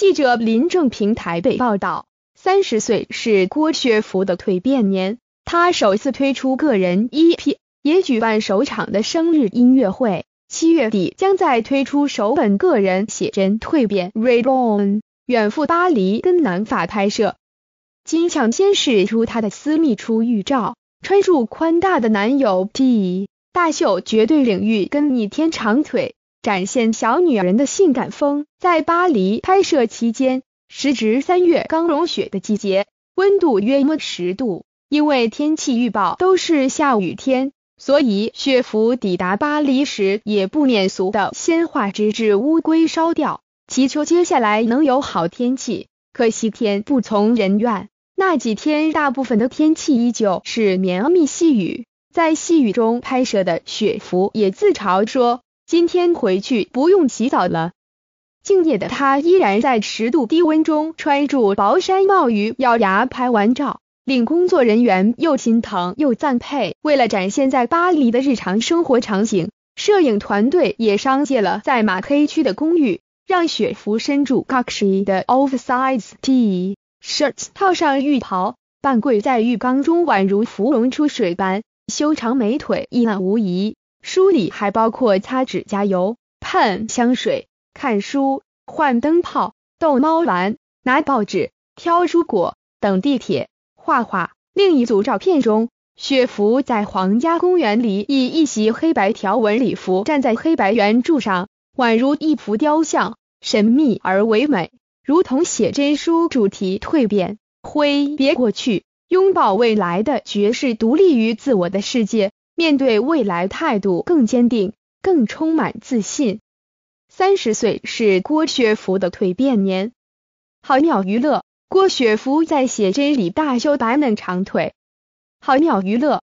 记者林正平台被报道，三十岁是郭雪芙的蜕变年，她首次推出个人 EP，也举办首场的生日音乐会。七月底将再推出首本个人写真《蜕变》（Reborn），远赴巴黎跟南法拍摄。金抢先试出她的私密出浴照，穿著宽大的男友 T，大秀绝对领域跟逆天长腿。展现小女人的性感风，在巴黎拍摄期间，时值三月刚融雪的季节，温度约摸十度。因为天气预报都是下雨天，所以雪弗抵达巴黎时也不免俗的先化，直至乌龟烧掉，祈求接下来能有好天气。可惜天不从人愿，那几天大部分的天气依旧是绵密细雨。在细雨中拍摄的雪芙也自嘲说。今天回去不用洗澡了。敬业的他依然在十度低温中穿住薄衫冒雨咬牙拍完照，令工作人员又心疼又赞佩。为了展现在巴黎的日常生活场景，摄影团队也商借了在马黑区的公寓，让雪芙身着 Gucci 的 oversize t-shirts 套上浴袍，半跪在浴缸中，宛如芙蓉出水般，修长美腿一览无遗。书里还包括擦指甲油、喷香水、看书、换灯泡、逗猫玩、拿报纸、挑蔬果等地铁画画。另一组照片中，雪芙在皇家公园里，以一袭黑白条纹礼服站在黑白圆柱上，宛如一幅雕像，神秘而唯美，如同写真书主题蜕变，挥别过去，拥抱未来的爵士，独立于自我的世界。面对未来态度更坚定，更充满自信。三十岁是郭雪芙的蜕变年。好鸟娱乐，郭雪芙在写真里大秀白嫩长腿。好鸟娱乐。